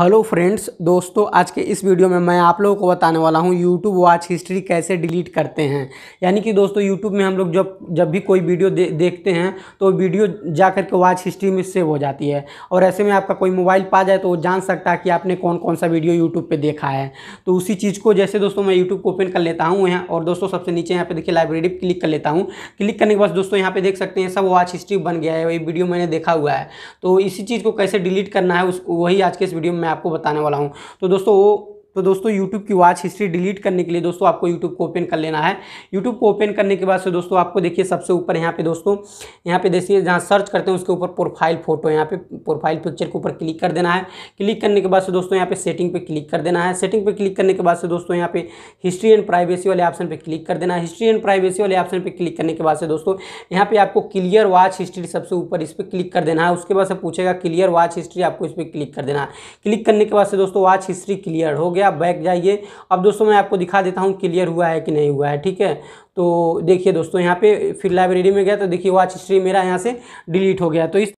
hello friends दोस्तों आज के इस वीडियो में मैं आप लोगों को बताने वाला हूँ यूट्यूब वॉच हिस्ट्री कैसे डिलीट करते हैं यानी कि दोस्तों यूट्यूब में हम लोग जब जब भी कोई वीडियो दे, देखते हैं तो वीडियो जा कर के वॉच हिस्ट्री में सेव हो जाती है और ऐसे में आपका कोई मोबाइल पा जाए तो वो जान सकता है कि आपने कौन कौन सा वीडियो यूट्यूब पर देखा है तो उसी चीज़ को जैसे दोस्तों मैं यूट्यूब को ओपन कर लेता हूँ यहाँ और दोस्तों सबसे नीचे यहाँ पर देखिए लाइब्रेरी क्लिक कर लेता हूँ क्लिक करने के बाद दोस्तों यहाँ पर देख सकते हैं सब वॉच हिस्ट्री बन गया है वही वीडियो मैंने देखा हुआ है तो इसी चीज़ को कैसे डिलीट करना है उस वही आज के इस वीडियो में मैं आपको बताने वाला हूँ तो दोस्तों वो तो दोस्तों यूट्यूब की वॉच हिस्ट्री डिलीट करने के लिए दोस्तों आपको यूट्यूब को ओपन कर लेना है यूट्यूब को ओपन करने के बाद से दोस्तों आपको देखिए सबसे ऊपर यहाँ पे दोस्तों यहाँ पे देखिए जहाँ सर्च करते हैं उसके ऊपर प्रोफाइल फोटो यहाँ पे प्रोफाइल पिक्चर के ऊपर क्लिक कर देना है क्लिक करने के बाद से दोस्तों यहाँ पे सेटिंग पे क्लिक कर देना है सेटिंग पे क्लिक करने के बाद से दोस्तों यहाँ पे हिस्ट्री एंड प्राइवेसी वाले ऑप्शन पर क्लिक कर देना है हिस्ट्री एंड प्राइवेसी वाले ऑप्शन पर क्लिक करने के बाद से दोस्तों यहाँ पे आपको क्लियर वॉच हिस्ट्री सबसे ऊपर इस पर क्लिक कर देना है उसके बाद से पूछेगा क्लियर वॉच हिस्ट्री आपको इस पर क्लिक कर देना है क्लिक करने के बाद से दोस्तों वॉच हिस्ट्री क्लियर हो गया आप बैक जाइए अब दोस्तों मैं आपको दिखा देता हूँ क्लियर हुआ है कि नहीं हुआ है ठीक है तो देखिए दोस्तों यहाँ पे फिर लाइब्रेरी में गया तो देखिए वाच हिस्ट्री मेरा यहाँ से डिलीट हो गया तो इस